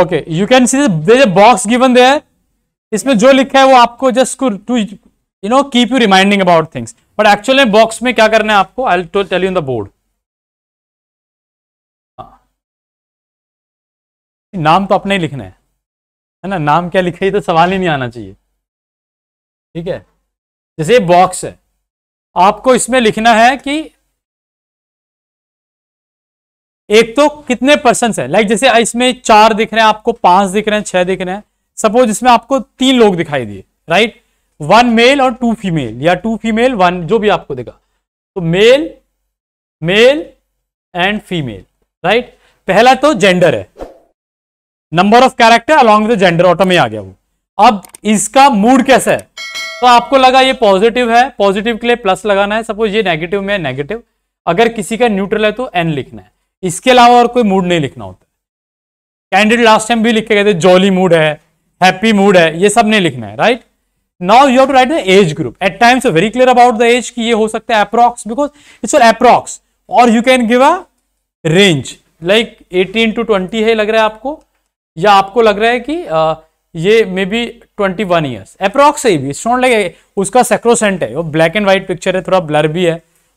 Okay you can see the box given there इसमें जो लिखा है वो आपको just to you know keep you reminding about things but actual में बॉक्स में क्या करना है आपको I to tell you in the board नाम तो अपने ही लिखना है है ना नाम क्या लिखा ही तो सवाल ही नहीं आना चाहिए ठीक है जैसे ये बॉक्स है आपको इसमें लिखना है कि एक तो कितने पर्सन है लाइक जैसे इसमें चार दिख रहे हैं आपको पांच दिख रहे हैं छह दिख रहे हैं सपोज इसमें आपको तीन लोग दिखाई दिए राइट वन मेल और टू फीमेल या टू फीमेल वन जो भी आपको दिखा तो male male and female right पहला तो जेंडर है number of character along with gender auto में आ गया वो अब इसका मूड कैसा है तो आपको लगा ये पॉजिटिव है पॉजिटिव के लिए प्लस लगाना है सपोज ये नेगेटिव में है नेगेटिव अगर किसी का न्यूट्रल है तो एन लिखना है इसके अलावा और कोई मूड नहीं लिखना होता कैंडिडेट लास्ट टाइम भी लिख के गए थे जॉली मूड है हैप्पी मूड है ये सब नहीं लिखना है right now you have to write the age group at times very clear about the age कि ये हो सकता है approx because it's for approx और you can give a range like eighteen to twenty है लग रहा है आपको या आपको लग रहा है कि आ, ये maybe twenty one years approx है भी स्ट्रॉन्ट लगे उसका सेक्रोसेंट है वो ब्लैक एंड व्हाइट पिक्चर है थोड़ा ब्लर भी है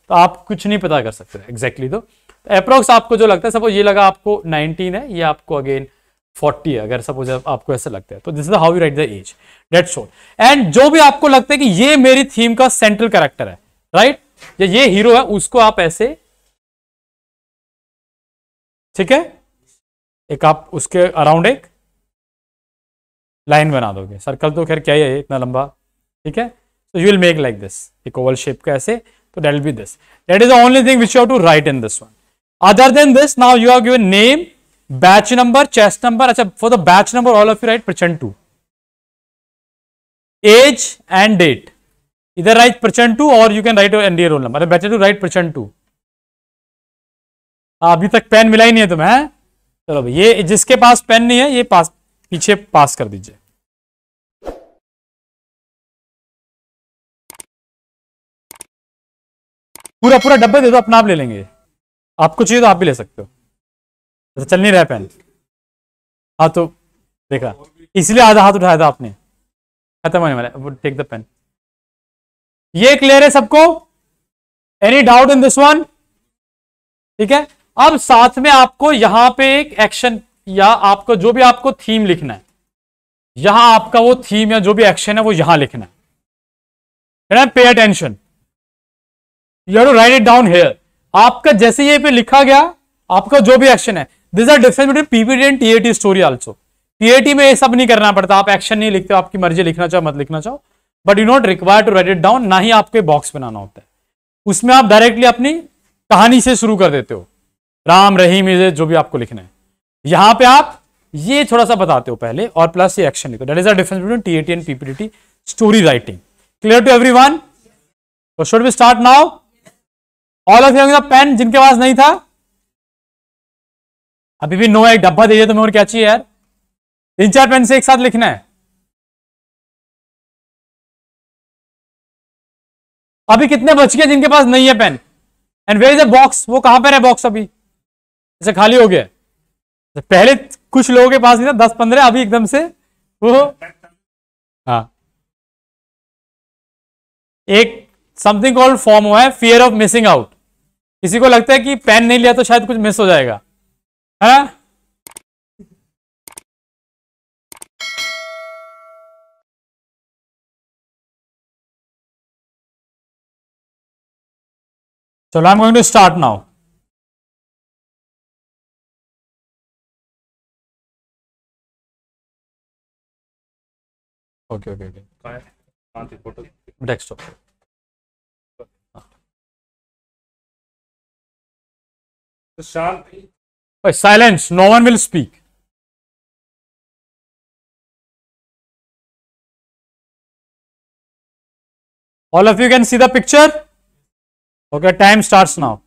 तो आप कुछ नहीं पता कर सकते एग्जैक्टली exactly तो अप्रोक्स आपको जो लगता है सपोज ये लगा आपको 19 है ये आपको अगेन 40 है अगर सपोज आपको ऐसा लगता है तो this is how you write the age that sure and जो भी आपको लगता है कि ये मेरी थीम का सेंट्रल कैरेक्टर है राइट right? ये हीरो है उसको आप ऐसे ठीक है एक आप उसके अराउंड एक लाइन बना दोगे सर्कल तो खैर क्या ही है इतना लंबा ठीक है you will make like this एक ओवल शेप का ऐसे तो that will be this that is the only thing which you have to write in this one Other than this, now you have given name, batch number, chest number. Achha, for the batch number, all of you write percent 2. Age and date. Either write percent 2 or you can write your NDA roll number. Better to write percent 2. अभी तक pen मिला ही नहीं है तुम्हें चलो भाई ये जिसके पास पेन नहीं है ये पास पीछे पास कर दीजिए पूरा पूरा डब्बे दे दो अपना आप ले लेंगे आपको चाहिए तो आप भी ले सकते हो अच्छा चल नहीं रहा पेन हाँ तो देखा इसलिए आधा हाथ उठाया था आपने खत्म होने वाला वो टेक द पेन ये क्लियर है सबको any doubt in this one ठीक है अब साथ में आपको यहां पे एक एक्शन या आपको जो भी आपको थीम लिखना है यहां आपका वो थीम या जो भी एक्शन है वो यहां लिखना है pay attention you to write it down here आपका जैसे ये पे लिखा गया आपका जो भी एक्शन है this are difference between PPT and TAT story also TAT में ये सब नहीं करना पड़ता आप एक्शन नहीं लिखते आपकी मर्जी लिखना चाहो मत लिखना चाहो but you not require to write it down ना ही आपके बॉक्स बनाना होता है उसमें आप डायरेक्टली अपनी कहानी से शुरू कर देते हो राम रहीम इजे जो भी आपको लिखना है यहां पे आप ये थोड़ा सा बताते हो पहले और प्लस ये एक्शन लिखो that is the difference between TAT and PPT story writing clear to everyone should be start now all of you pen जिनके पास नहीं था अभी भी नो एक डब्बा दीजिए तुम्हें और क्या चाहिए यार तीन चार पेन से एक साथ लिखना है अभी कितने बच गए जिनके पास नहीं है pen and where is a box वो कहां पर है बॉक्स अभी जैसे खाली हो गया पहले कुछ लोगों के पास नहीं था दस पंद्रह अभी एकदम से वो हाँ एक समथिंग कॉल्ड फॉर्म हुआ है फियर ऑफ मिसिंग आउट किसी को लगता है कि पेन नहीं लिया तो शायद कुछ मिस हो जाएगा है ना चलो I am going to start now okay okay okay desktop By silence, no one will speak. All of you can see the picture? Okay, time starts now.